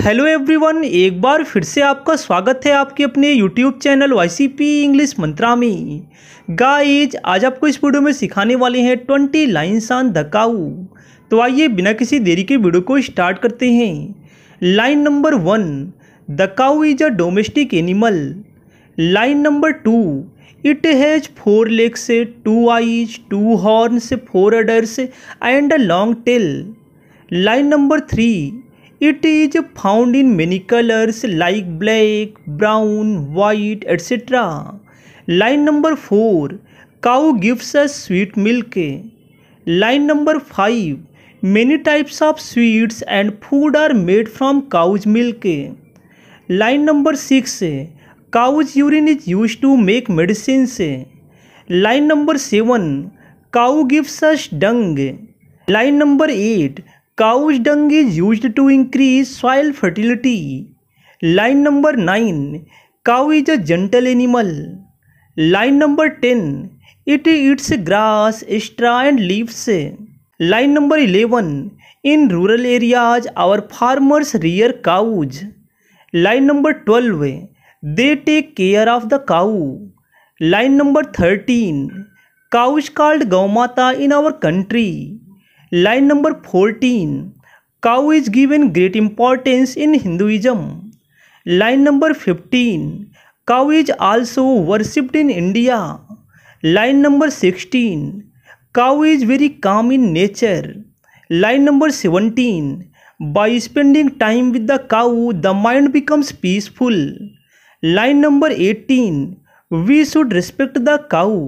hello everyone एक बार फिर से आपका स्वागत है आपके अपने YouTube channel YCP English Mantra में गाइज आज आपको इस वीडियो में सिखाने वाले हैं twenty lines on the cow तो आइए बिना किसी देरी के वीडियो को स्टार्ट करते हैं line number one the cow is a domestic animal line number two it has four legs two eyes two horns four udders and a long tail line number three it is found in many colours like black brown white etcetera line number four cow gives a sweet milk line number five many types of sweets and food are made from cow's milk line number six cause urine is use to make medicine line number seven cow gives us dung line number eight cow's dung is use to increase soil fertility line number nine cow is a gentle animal line number ten it eats grass straw and leaves line number eleven in rural areas our farmers rear cows line number twelve they take care of the cow line number thirteen cows called Gau Mata in our country line number fourteen cow is given great importance in Hinduism line number fifteen cow is also worshipped in India line number sixteen cow is very calm in nature line number seventeen by spending time with the cow the mind becomes peaceful line number eighteen we should respect the cow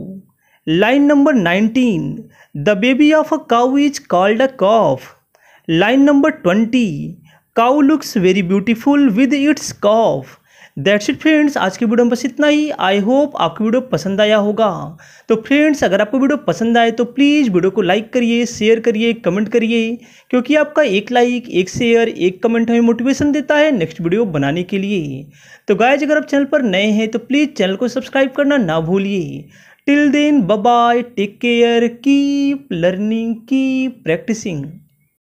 line number nineteen the baby of a cow is called a calf line number twenty cow looks very beautiful with it's cough that's it friends आज की video में बस इतना ही I hope आपको video पसंद आया होगा तो फ्रेंड्स अगर आपको वीडियो पसंद आए तो प्लीज़ वीडियो को लाइक करिए शेयर करिए कमेंट करिए क्योंकि आपका एक लाइक एक शेयर एक कमेंट हमें मोटिवेशन देता है नेक्स्ट वीडियो बनाने के लिए तो गायज अगर आप चैनल पर नए हैं तो प्लीज़ चैनल को सब्सक्राइब करना ना भूलिए till then bye take care keep learning keep practising